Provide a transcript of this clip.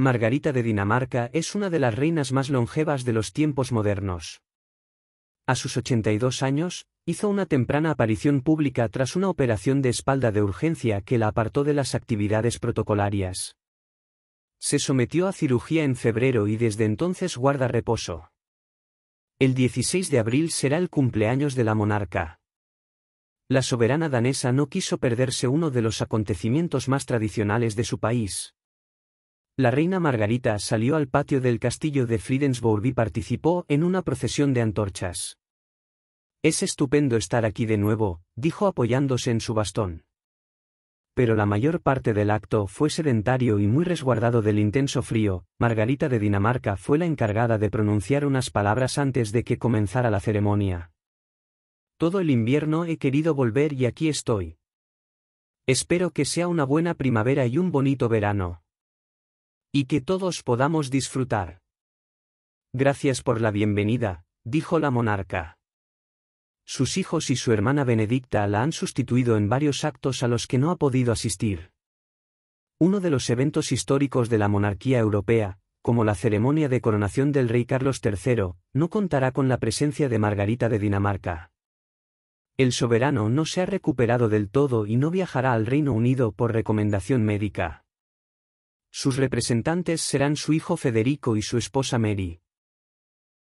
Margarita de Dinamarca es una de las reinas más longevas de los tiempos modernos. A sus 82 años, hizo una temprana aparición pública tras una operación de espalda de urgencia que la apartó de las actividades protocolarias. Se sometió a cirugía en febrero y desde entonces guarda reposo. El 16 de abril será el cumpleaños de la monarca. La soberana danesa no quiso perderse uno de los acontecimientos más tradicionales de su país. La reina Margarita salió al patio del castillo de Friedensburg y participó en una procesión de antorchas. Es estupendo estar aquí de nuevo, dijo apoyándose en su bastón. Pero la mayor parte del acto fue sedentario y muy resguardado del intenso frío, Margarita de Dinamarca fue la encargada de pronunciar unas palabras antes de que comenzara la ceremonia. Todo el invierno he querido volver y aquí estoy. Espero que sea una buena primavera y un bonito verano. Y que todos podamos disfrutar. Gracias por la bienvenida, dijo la monarca. Sus hijos y su hermana Benedicta la han sustituido en varios actos a los que no ha podido asistir. Uno de los eventos históricos de la monarquía europea, como la ceremonia de coronación del rey Carlos III, no contará con la presencia de Margarita de Dinamarca. El soberano no se ha recuperado del todo y no viajará al Reino Unido por recomendación médica. Sus representantes serán su hijo Federico y su esposa Mary.